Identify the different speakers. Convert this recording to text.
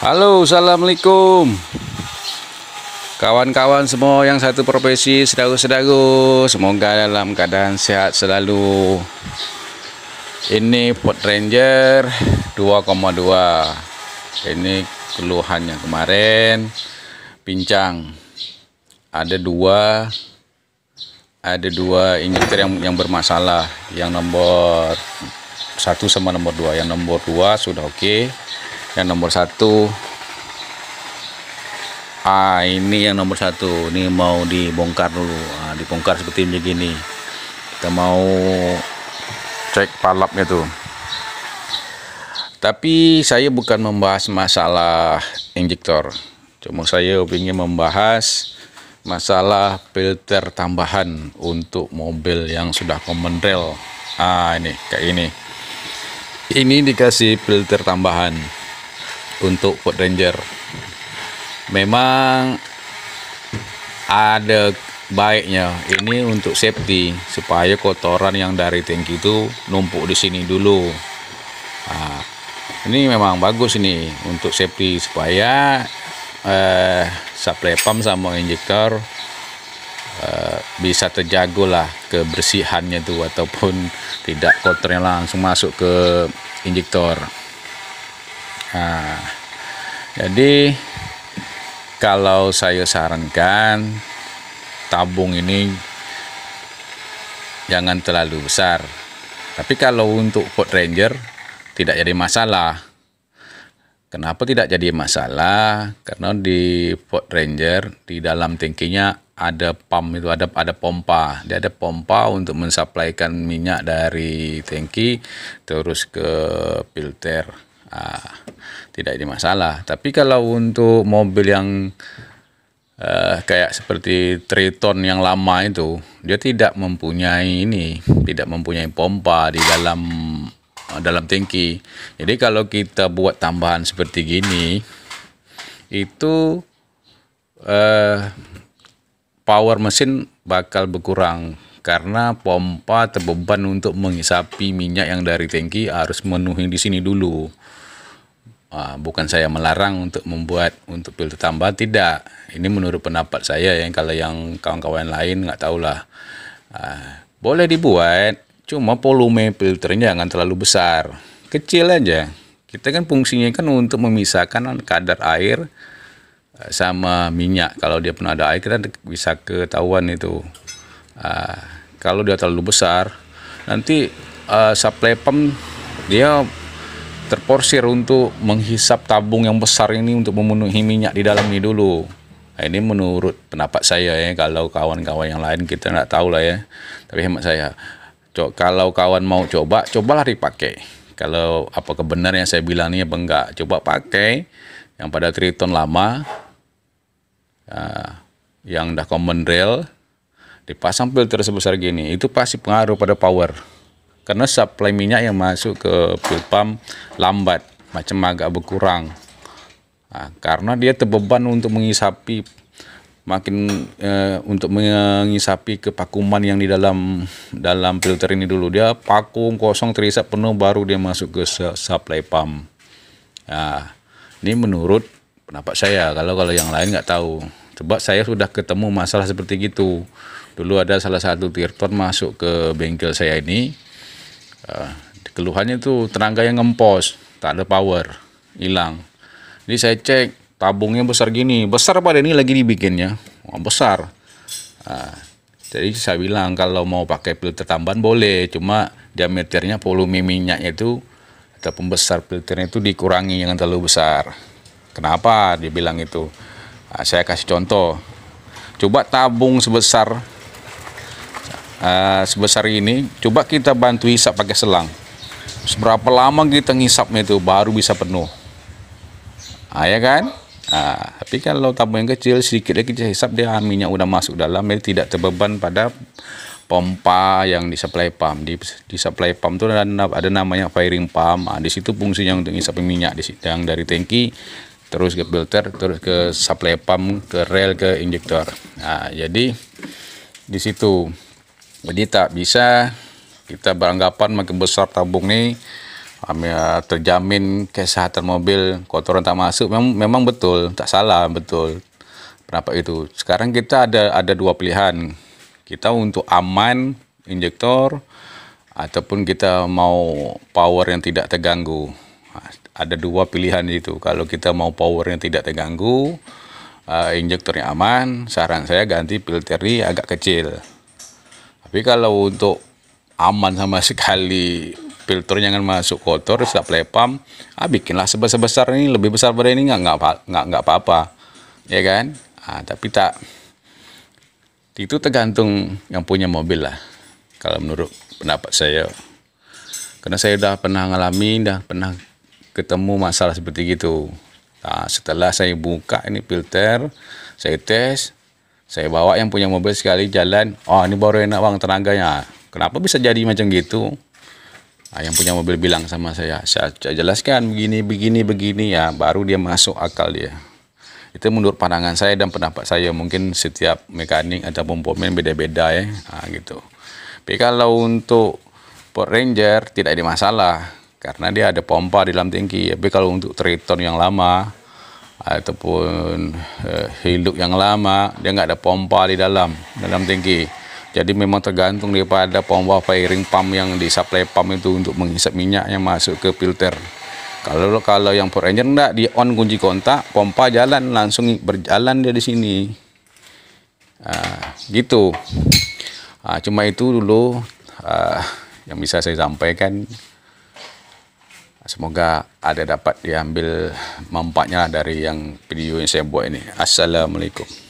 Speaker 1: Halo, assalamualaikum. Kawan-kawan semua yang satu profesi, sedagu-sedagu, semoga dalam keadaan sehat selalu. Ini Ford Ranger 2,2. Ini keluhannya kemarin pincang. Ada dua ada dua injektor yang yang bermasalah, yang nomor satu sama nomor dua. Yang nomor dua sudah oke. Okay yang nomor satu ah ini yang nomor satu ini mau dibongkar dulu nah, dibongkar seperti begini kita mau cek palapnya tuh tapi saya bukan membahas masalah injektor cuma saya ingin membahas masalah filter tambahan untuk mobil yang sudah rail ah ini kayak ini ini dikasih filter tambahan untuk Ford Ranger memang ada baiknya ini untuk safety supaya kotoran yang dari tangki itu numpuk di sini dulu nah, ini memang bagus ini untuk safety supaya eh, supply pump sama injektor eh, bisa terjago lah kebersihannya itu ataupun tidak kotornya langsung masuk ke injektor Nah, jadi kalau saya sarankan tabung ini jangan terlalu besar. Tapi kalau untuk Ford Ranger tidak jadi masalah. Kenapa tidak jadi masalah? Karena di Ford Ranger di dalam tangkinya ada pump itu ada ada pompa. Dia ada pompa untuk mensuplaikan minyak dari tangki terus ke filter ah, tidak ada masalah. Tapi kalau untuk mobil yang uh, kayak seperti Triton yang lama itu, dia tidak mempunyai ini, tidak mempunyai pompa di dalam eh, dalam tangki. Jadi kalau kita buat tambahan seperti gini, itu uh, power mesin bakal berkurang karena pompa terbeban untuk menghisapi minyak yang dari tangki harus menuhi di sini dulu. Ah, bukan saya melarang untuk membuat untuk filter tambah tidak ini menurut pendapat saya yang kalau yang kawan-kawan lain nggak tahulah uh, boleh dibuat cuma volume filternya jangan terlalu besar kecil aja kita kan fungsinya kan untuk memisahkan kadar air ah, sama minyak kalau dia pernah ada air kita bisa ketahuan itu uh, kalau dia terlalu besar nanti uh, supply pump dia terporsir untuk menghisap tabung yang besar ini untuk memenuhi minyak di dalam ini dulu. Nah, ini menurut pendapat saya ya, kalau kawan-kawan yang lain kita nggak tahu lah ya. Tapi hemat saya, co kalau kawan mau coba, cobalah dipakai. Kalau apa kebenaran yang saya bilang ini apa enggak, coba pakai yang pada Triton lama, ya, yang dah common rail, dipasang filter sebesar gini, itu pasti pengaruh pada power karena supply minyak yang masuk ke pump lambat macam agak berkurang nah, karena dia terbeban untuk mengisapi makin eh, untuk mengisapi kepakuman yang di dalam dalam filter ini dulu dia pakum kosong terisap penuh baru dia masuk ke supply pump nah, ini menurut pendapat saya kalau kalau yang lain nggak tahu coba saya sudah ketemu masalah seperti gitu dulu ada salah satu tirton masuk ke bengkel saya ini uh, keluhannya itu tenaga yang ngempos tak ada power hilang jadi saya cek tabungnya besar gini besar pada ini lagi dibikinnya oh, besar uh, jadi saya bilang kalau mau pakai filter tambahan boleh, cuma diameternya volume minyaknya itu atau pembesar filternya itu dikurangi jangan terlalu besar. Kenapa? Dia bilang itu. Nah, saya kasih contoh. Coba tabung sebesar Eh, sebesar ini coba kita bantu hisap pakai selang seberapa lama kita ngisapnya itu baru bisa penuh nah, ya kan nah, tapi kalau tabung yang kecil sedikit lagi kita hisap dia minyak udah masuk dalam jadi tidak terbeban pada pompa yang di supply pump di, di supply pump itu ada, ada namanya firing pump nah, di situ fungsinya untuk ngisap minyak di yang dari tangki terus ke filter terus ke supply pump ke rel ke injektor nah, jadi di situ jadi tak bisa kita beranggapan makin besar tabung ini eh, terjamin kesehatan mobil kotoran tak masuk memang, memang betul tak salah betul kenapa itu sekarang kita ada ada dua pilihan kita untuk aman injektor ataupun kita mau power yang tidak terganggu ada dua pilihan itu kalau kita mau power yang tidak terganggu uh, eh, injektornya aman saran saya ganti filter agak kecil tapi kalau untuk aman sama sekali filternya jangan masuk kotor, sudah pelepam, ah bikinlah sebesar-besar ini, lebih besar dari ini nggak nggak nggak apa-apa, ya kan? Ah, tapi tak itu tergantung yang punya mobil lah. Kalau menurut pendapat saya, karena saya udah pernah ngalami, dah pernah ketemu masalah seperti itu Nah, setelah saya buka ini filter, saya tes, saya bawa yang punya mobil sekali jalan oh ini baru enak bang tenaganya kenapa bisa jadi macam gitu nah, yang punya mobil bilang sama saya saya jelaskan begini begini begini ya baru dia masuk akal dia itu menurut pandangan saya dan pendapat saya mungkin setiap mekanik ataupun pemain beda-beda ya nah, gitu tapi kalau untuk Port Ranger tidak ada masalah karena dia ada pompa di dalam tangki tapi kalau untuk Triton yang lama ataupun uh, hidup yang lama dia nggak ada pompa di dalam dalam tangki jadi memang tergantung daripada pompa firing pump yang di supply pump itu untuk menghisap minyak yang masuk ke filter kalau kalau yang Power engine enggak di on kunci kontak pompa jalan langsung berjalan dia di sini uh, gitu uh, cuma itu dulu uh, yang bisa saya sampaikan semoga ada dapat diambil manfaatnya dari yang video yang saya buat ini. Assalamualaikum.